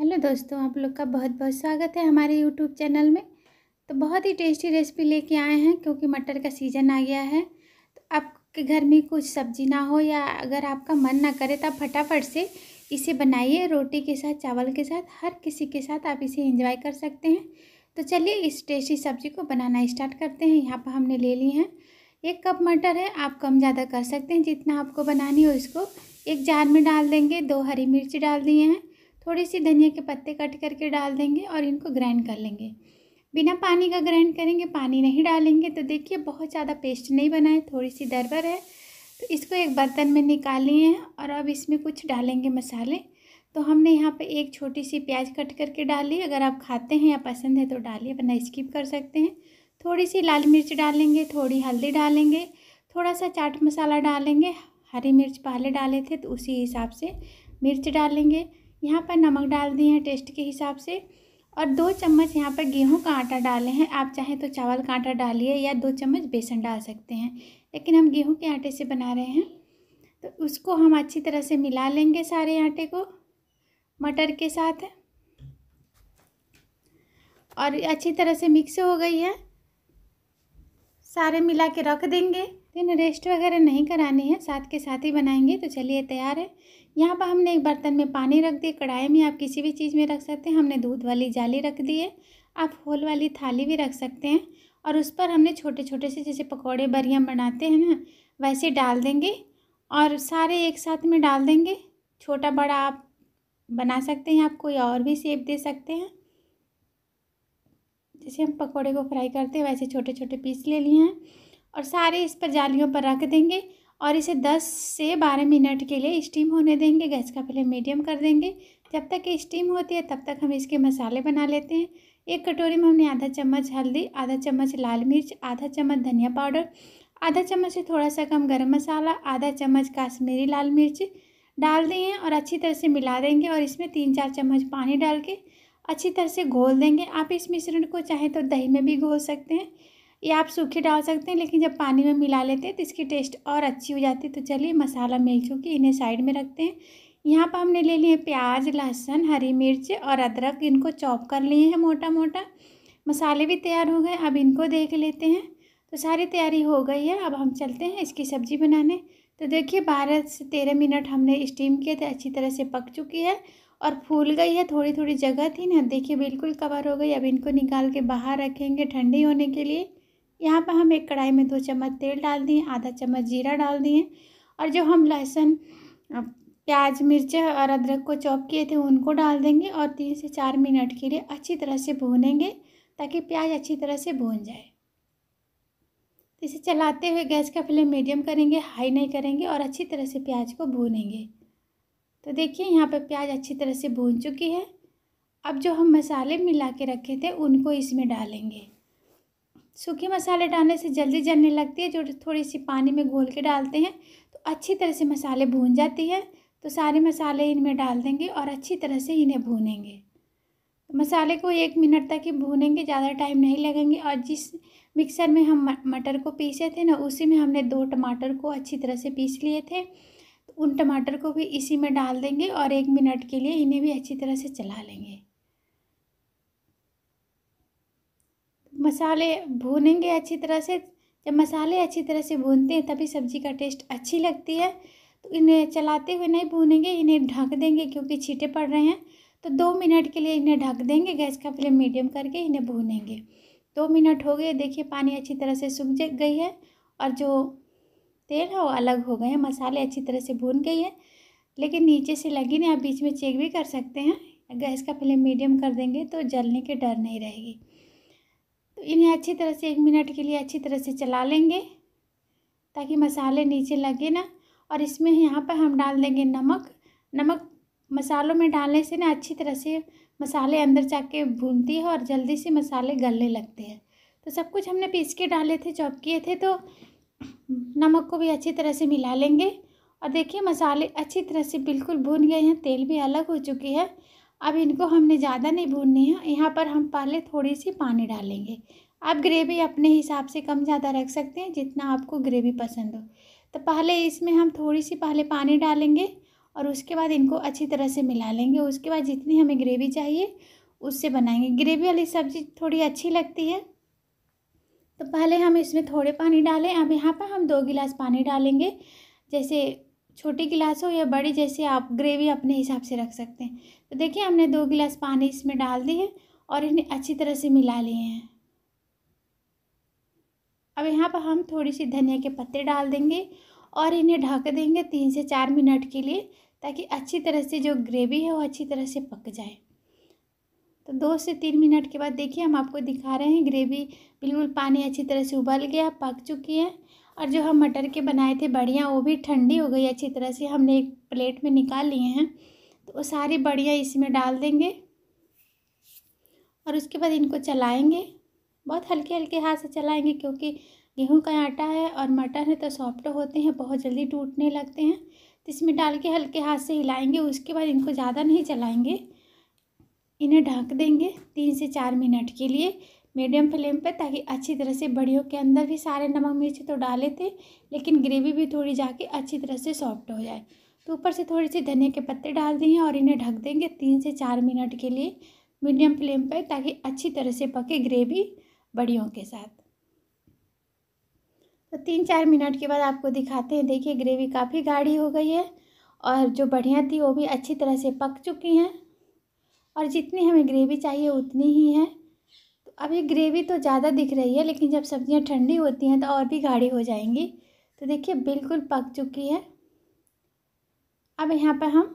hello दोस्तों आप लोग का बहुत बहुत स्वागत है हमारे यूट्यूब चैनल में तो बहुत ही टेस्टी रेसिपी लेके आए हैं क्योंकि मटर का सीज़न आ गया है तो आपके घर में कुछ सब्जी ना हो या अगर आपका मन ना करे तो आप फटाफट से इसे बनाइए रोटी के साथ चावल के साथ हर किसी के साथ आप इसे इंजॉय कर सकते हैं तो चलिए इस टेस्टी सब्जी को बनाना स्टार्ट करते हैं यहाँ पर हमने ले ली हैं एक कप मटर है आप कम ज़्यादा कर सकते हैं जितना आपको बनानी हो इसको एक जार में डाल देंगे दो हरी मिर्च डाल दिए हैं थोड़ी सी धनिया के पत्ते कट करके डाल देंगे और इनको ग्राइंड कर लेंगे बिना पानी का ग्राइंड करेंगे पानी नहीं डालेंगे तो देखिए बहुत ज़्यादा पेस्ट नहीं बनाए थोड़ी सी दरबर है तो इसको एक बर्तन में निकाल लिए हैं और अब इसमें कुछ डालेंगे मसाले तो हमने यहाँ पे एक छोटी सी प्याज कट करके डाली अगर आप खाते हैं या पसंद है तो डालिए वरना स्किप कर सकते हैं थोड़ी सी लाल मिर्च डालेंगे थोड़ी हल्दी डालेंगे थोड़ा सा चाट मसाला डालेंगे हरी मिर्च पहले डाले थे तो उसी हिसाब से मिर्च डालेंगे यहाँ पर नमक डाल दिए हैं टेस्ट के हिसाब से और दो चम्मच यहाँ पर गेहूं का आटा डाले हैं आप चाहें तो चावल का आटा डालिए या दो चम्मच बेसन डाल सकते हैं लेकिन हम गेहूं के आटे से बना रहे हैं तो उसको हम अच्छी तरह से मिला लेंगे सारे आटे को मटर के साथ और अच्छी तरह से मिक्स हो गई है सारे मिला के रख देंगे दिन रेस्ट वगैरह नहीं करानी है साथ के साथ ही बनाएंगे तो चलिए तैयार है यहाँ पर हमने एक बर्तन में पानी रख दिया कढ़ाई में आप किसी भी चीज़ में रख सकते हैं हमने दूध वाली जाली रख दी है आप होल वाली थाली भी रख सकते हैं और उस पर हमने छोटे छोटे से जैसे पकौड़े बरिया बनाते हैं ना वैसे डाल देंगे और सारे एक साथ में डाल देंगे छोटा बड़ा आप बना सकते हैं आप कोई और भी सेप दे सकते हैं जैसे हम पकौड़े को फ्राई करते हैं वैसे छोटे छोटे पीस ले लिए हैं और सारे इस पर जालियों पर रख देंगे और इसे 10 से 12 मिनट के लिए स्टीम होने देंगे गैस का फ्लेम मीडियम कर देंगे जब तक ये स्टीम होती है तब तक हम इसके मसाले बना लेते हैं एक कटोरी में हमने आधा चम्मच हल्दी आधा चम्मच लाल मिर्च आधा चम्मच धनिया पाउडर आधा चम्मच से थोड़ा सा कम गर्म मसाला आधा चम्मच काश्मीरी लाल मिर्च डाल देंगे और अच्छी तरह से मिला देंगे और इसमें तीन चार चम्मच पानी डाल के अच्छी तरह से घोल देंगे आप इस मिश्रण को चाहे तो दही में भी घोल सकते हैं ये आप सूखे डाल सकते हैं लेकिन जब पानी में मिला लेते हैं तो इसकी टेस्ट और अच्छी हो जाती है तो चलिए मसाला मिल चुकी इन्हें साइड में रखते हैं यहाँ पर हमने ले लिए प्याज लहसुन हरी मिर्च और अदरक इनको चॉप कर लिए हैं मोटा मोटा मसाले भी तैयार हो गए अब इनको देख लेते हैं तो सारी तैयारी हो गई है अब हम चलते हैं इसकी सब्ज़ी बनाने तो देखिए बारह से तेरह मिनट हमने स्टीम किए थे अच्छी तरह से पक चुकी है और फूल गई है थोड़ी थोड़ी जगह थी ना देखिए बिल्कुल कवर हो गई अब इनको निकाल के बाहर रखेंगे ठंडी होने के लिए यहाँ पर हम एक कढ़ाई में दो चम्मच तेल डाल दिए आधा चम्मच जीरा डाल दिए और जो हम लहसुन प्याज मिर्च और अदरक को चॉप किए थे उनको डाल देंगे और तीन से चार मिनट के लिए अच्छी तरह से भूनेंगे ताकि प्याज अच्छी तरह से भून जाए तो इसे चलाते हुए गैस का फ्लेम मीडियम करेंगे हाई नहीं करेंगे और अच्छी तरह से प्याज को भूनेंगे तो देखिए यहाँ पर प्याज अच्छी तरह से भून चुकी है अब जो हम मसाले मिला के रखे थे उनको इसमें डालेंगे सूखे मसाले डालने से जल्दी जलने लगती है जो थोड़ी सी पानी में घोल के डालते हैं तो अच्छी तरह से मसाले भून जाती है तो सारे मसाले इनमें डाल देंगे और अच्छी तरह से इन्हें भूनेंगे तो मसाले को एक मिनट तक ही भूनेंगे ज़्यादा टाइम नहीं लगेंगे और जिस मिक्सर में हम मटर को पीसे थे ना उसी में हमने दो टमाटर को अच्छी तरह से पीस लिए थे तो उन टमाटर को भी इसी में डाल देंगे और एक मिनट के लिए इन्हें भी अच्छी तरह से चला लेंगे मसाले भूनेंगे अच्छी तरह से जब मसाले अच्छी तरह से भूनते हैं तभी सब्ज़ी का टेस्ट अच्छी लगती है तो इन्हें चलाते हुए नहीं भूनेंगे इन्हें ढक देंगे क्योंकि छीटे पड़ रहे हैं तो दो मिनट के लिए इन्हें ढक देंगे गैस का फ्लेम मीडियम करके इन्हें भूनेंगे दो मिनट हो गए देखिए पानी अच्छी तरह से सूख गई है और जो तेल है वो अलग हो गए हैं मसाले अच्छी तरह से भून गई है लेकिन नीचे से लगी नहीं आप बीच में चेक भी कर सकते हैं गैस का फ्लेम मीडियम कर देंगे तो जलने के डर नहीं रहेगी तो इन्हें अच्छी तरह से एक मिनट के लिए अच्छी तरह से चला लेंगे ताकि मसाले नीचे लगे ना और इसमें यहाँ पर हम डाल देंगे नमक नमक मसालों में डालने से ना अच्छी तरह से मसाले अंदर जाके भूनती है और जल्दी से मसाले गलने लगते हैं तो सब कुछ हमने पीस के डाले थे चॉप किए थे तो नमक को भी अच्छी तरह से मिला लेंगे और देखिए मसाले अच्छी तरह से बिल्कुल भून गए हैं तेल भी अलग हो चुकी है अब इनको हमने ज़्यादा नहीं भूननी है यहाँ पर हम पहले थोड़ी सी पानी डालेंगे आप ग्रेवी अपने हिसाब से कम ज़्यादा रख सकते हैं जितना आपको ग्रेवी पसंद हो तो पहले इसमें हम थोड़ी सी पहले पानी डालेंगे और उसके बाद इनको अच्छी तरह से मिला लेंगे उसके बाद जितनी हमें ग्रेवी चाहिए उससे बनाएंगे ग्रेवी वाली सब्ज़ी थोड़ी अच्छी लगती है तो पहले हम इसमें थोड़े पानी डालें अब यहाँ पर हम दो गिलास पानी डालेंगे जैसे छोटी गिलास हो या बड़ी जैसे आप ग्रेवी अपने हिसाब से रख सकते हैं तो देखिए हमने दो गिलास पानी इसमें डाल दिए और इन्हें अच्छी तरह से मिला लिए हैं अब यहाँ पर हम थोड़ी सी धनिया के पत्ते डाल देंगे और इन्हें ढक देंगे तीन से चार मिनट के लिए ताकि अच्छी तरह से जो ग्रेवी है वो अच्छी तरह से पक जाए तो दो से तीन मिनट के बाद देखिए हम आपको दिखा रहे हैं ग्रेवी बिल्कुल पानी अच्छी तरह से उबल गया पक चुकी है और जो हम मटर के बनाए थे बढ़िया वो भी ठंडी हो गई अच्छी तरह से हमने एक प्लेट में निकाल लिए हैं तो वो सारी बढ़िया इसमें डाल देंगे और उसके बाद इनको चलाएंगे बहुत हल्के हल्के हाथ से चलाएंगे क्योंकि गेहूं का आटा है और मटर है तो सॉफ्ट होते हैं बहुत जल्दी टूटने लगते हैं तो इसमें डाल के हल्के हाथ से हिलाएंगे उसके बाद इनको ज़्यादा नहीं चलाएंगे इन्हें ढक देंगे तीन से चार मिनट के लिए मीडियम फ्लेम पे ताकि अच्छी तरह से बड़ियों के अंदर भी सारे नमक मिर्च तो डाले थे लेकिन ग्रेवी भी थोड़ी जाके अच्छी तरह से सॉफ्ट हो जाए तो ऊपर से थोड़े से धनिया के पत्ते डाल दिए और इन्हें ढक देंगे तीन से चार मिनट के लिए मीडियम फ्लेम पर ताकि अच्छी तरह से पके ग्रेवी बड़ियों के साथ तो तीन चार मिनट के बाद आपको दिखाते हैं देखिए ग्रेवी काफ़ी गाढ़ी हो गई है और जो बढ़िया थी वो भी अच्छी तरह से पक चुकी हैं और जितनी हमें ग्रेवी चाहिए उतनी ही है अब ये ग्रेवी तो ज़्यादा दिख रही है लेकिन जब सब्ज़ियाँ ठंडी होती हैं तो और भी गाढ़ी हो जाएंगी तो देखिए बिल्कुल पक चुकी है अब यहाँ पर हम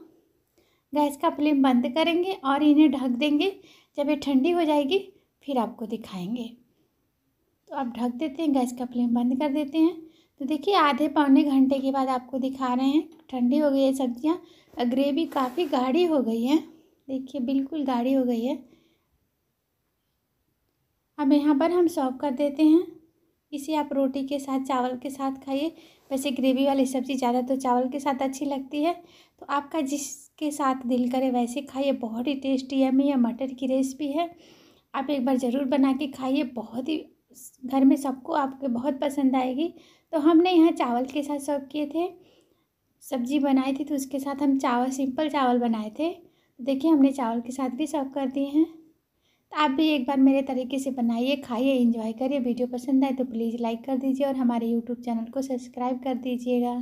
गैस का फ्लेम बंद करेंगे और इन्हें ढक देंगे जब ये ठंडी हो जाएगी फिर आपको दिखाएंगे तो आप ढक देते हैं गैस का फ्लेम बंद कर देते हैं तो देखिए आधे पौने घंटे के बाद आपको दिखा रहे हैं ठंडी हो गई है सब्ज़ियाँ ग्रेवी काफ़ी गाढ़ी हो गई है देखिए बिल्कुल गाढ़ी हो गई है अब यहाँ पर हम सर्व कर देते हैं इसे आप रोटी के साथ चावल के साथ खाइए वैसे ग्रेवी वाली सब्ज़ी ज़्यादा तो चावल के साथ अच्छी लगती है तो आपका जिसके साथ दिल करे वैसे खाइए बहुत ही टेस्टी है यह मटर की रेसिपी है आप एक बार ज़रूर बना के खाइए बहुत ही घर में सबको आपके बहुत पसंद आएगी तो हमने यहाँ चावल के साथ सर्व किए थे सब्जी बनाई थी तो उसके साथ हम चावल सिंपल चावल बनाए थे देखिए हमने चावल के साथ भी सर्व कर दिए हैं आप भी एक बार मेरे तरीके से बनाइए खाइए इंजॉय करिए वीडियो पसंद आए तो प्लीज़ लाइक कर दीजिए और हमारे यूट्यूब चैनल को सब्सक्राइब कर दीजिएगा